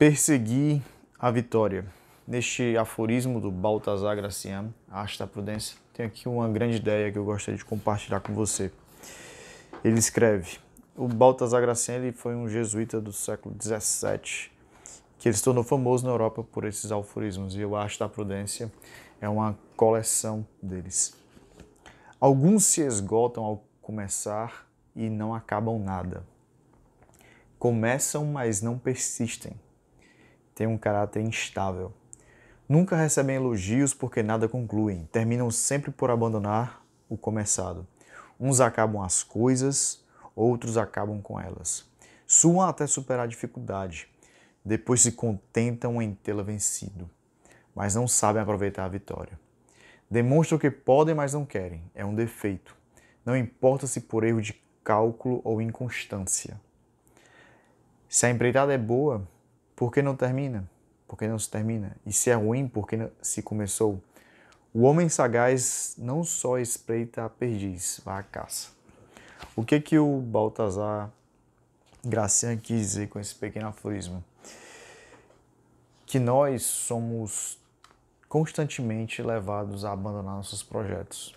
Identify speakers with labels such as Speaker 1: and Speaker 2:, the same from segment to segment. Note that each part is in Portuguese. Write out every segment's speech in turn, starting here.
Speaker 1: Perseguir a vitória. Neste aforismo do Baltasar Graciano, a Arte da Prudência, tem aqui uma grande ideia que eu gostaria de compartilhar com você. Ele escreve: o Baltasar Graciano ele foi um jesuíta do século XVII que ele se tornou famoso na Europa por esses aforismos e o Asta da prudência é uma coleção deles. Alguns se esgotam ao começar e não acabam nada. Começam, mas não persistem têm um caráter instável. Nunca recebem elogios porque nada concluem, terminam sempre por abandonar o começado. Uns acabam as coisas, outros acabam com elas. Suam até superar a dificuldade, depois se contentam em tê-la vencido, mas não sabem aproveitar a vitória. Demonstram que podem, mas não querem, é um defeito. Não importa se por erro de cálculo ou inconstância. Se a empreitada é boa, por que não termina? Por que não se termina? E se é ruim, por que se começou? O homem sagaz não só espreita a perdiz, vá à caça. O que que o Baltazar Gracian quis dizer com esse pequeno aforismo? Que nós somos constantemente levados a abandonar nossos projetos.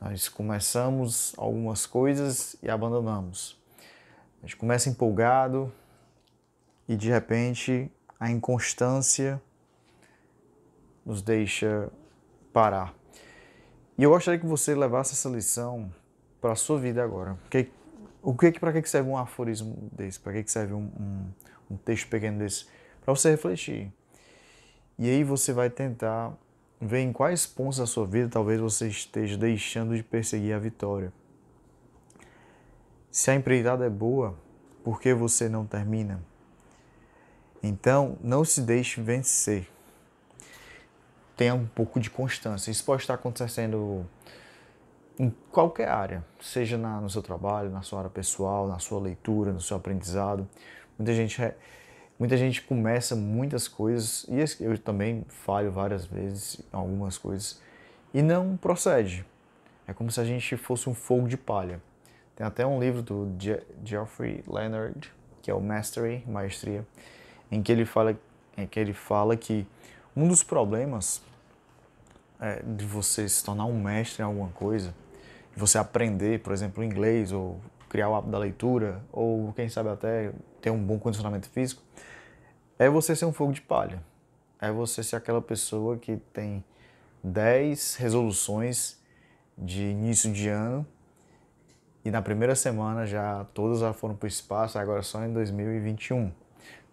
Speaker 1: Nós começamos algumas coisas e abandonamos. A gente começa empolgado, e de repente a inconstância nos deixa parar. E eu gostaria que você levasse essa lição para a sua vida agora. Que, o que, para que serve um aforismo desse? Para que serve um, um, um texto pequeno desse? Para você refletir. E aí você vai tentar ver em quais pontos da sua vida talvez você esteja deixando de perseguir a vitória. Se a empreitada é boa, por que você não termina? Então, não se deixe vencer. Tenha um pouco de constância. Isso pode estar acontecendo em qualquer área, seja na, no seu trabalho, na sua área pessoal, na sua leitura, no seu aprendizado. Muita gente, muita gente começa muitas coisas, e eu também falho várias vezes em algumas coisas, e não procede. É como se a gente fosse um fogo de palha. Tem até um livro do Je Leonard, que é o Mastery, Maestria, em que ele fala, em que, ele fala que um dos problemas é, de você se tornar um mestre em alguma coisa, você aprender, por exemplo, inglês, ou criar o hábito da leitura, ou quem sabe até ter um bom condicionamento físico, é você ser um fogo de palha. É você ser aquela pessoa que tem 10 resoluções de início de ano e na primeira semana já todas já foram para o espaço, agora só em 2021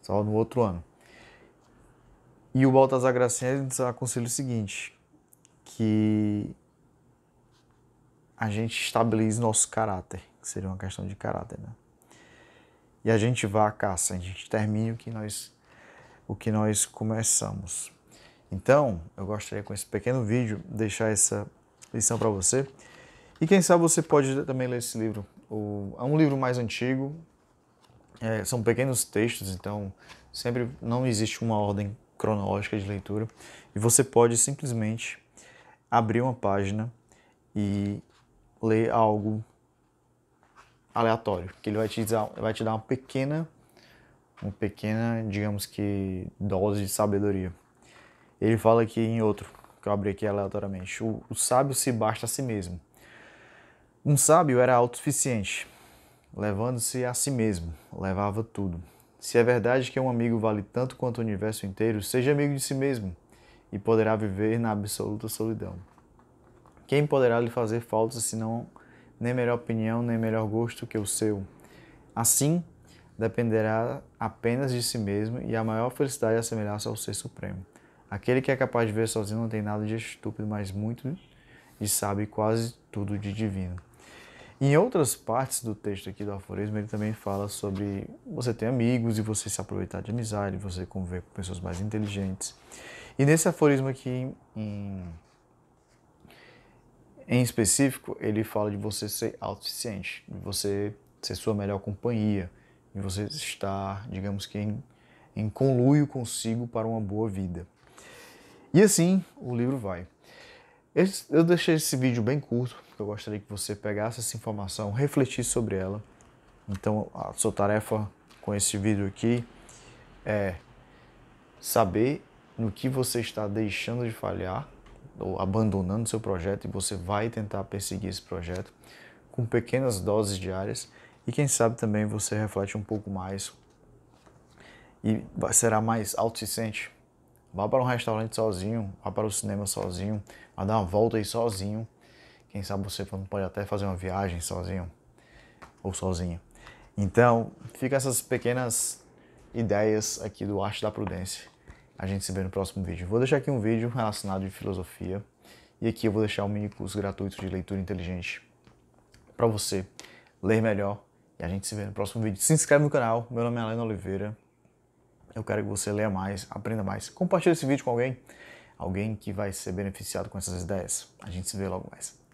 Speaker 1: só no outro ano. E o Baltazar Gracenes aconselha o seguinte, que a gente estabilize nosso caráter, que seria uma questão de caráter, né? E a gente vá à caça, a gente termine o que nós, o que nós começamos. Então, eu gostaria com esse pequeno vídeo deixar essa lição para você. E quem sabe você pode também ler esse livro. é um livro mais antigo, é, são pequenos textos, então sempre não existe uma ordem cronológica de leitura e você pode simplesmente abrir uma página e ler algo aleatório, que ele vai te dar, vai te dar uma pequena uma pequena, digamos que dose de sabedoria. Ele fala aqui em outro, que eu abri aqui aleatoriamente. O, o sábio se basta a si mesmo. Um sábio era autossuficiente, levando-se a si mesmo, levava tudo. Se é verdade que um amigo vale tanto quanto o universo inteiro, seja amigo de si mesmo e poderá viver na absoluta solidão. Quem poderá lhe fazer falta não nem melhor opinião, nem melhor gosto que o seu? Assim, dependerá apenas de si mesmo e a maior felicidade é assemelhar-se ao Ser Supremo. Aquele que é capaz de ver sozinho não tem nada de estúpido, mas muito e sabe quase tudo de divino. Em outras partes do texto aqui do aforismo, ele também fala sobre você ter amigos e você se aproveitar de amizade, você conviver com pessoas mais inteligentes. E nesse aforismo aqui, em, em específico, ele fala de você ser autossuficiente, de você ser sua melhor companhia, de você estar, digamos que, em, em conluio consigo para uma boa vida. E assim o livro vai. Eu deixei esse vídeo bem curto, porque eu gostaria que você pegasse essa informação, refletisse sobre ela. Então, a sua tarefa com esse vídeo aqui é saber no que você está deixando de falhar ou abandonando seu projeto e você vai tentar perseguir esse projeto com pequenas doses diárias e quem sabe também você reflete um pouco mais e será mais autossuficiente Vá para um restaurante sozinho, vá para o cinema sozinho, vá dar uma volta aí sozinho. Quem sabe você pode até fazer uma viagem sozinho ou sozinha. Então, fica essas pequenas ideias aqui do Arte da Prudência. A gente se vê no próximo vídeo. Vou deixar aqui um vídeo relacionado de filosofia e aqui eu vou deixar um mini curso gratuito de leitura inteligente para você ler melhor. E a gente se vê no próximo vídeo. Se inscreve no canal. Meu nome é Helena Oliveira eu quero que você leia mais, aprenda mais. Compartilhe esse vídeo com alguém, alguém que vai ser beneficiado com essas ideias. A gente se vê logo mais.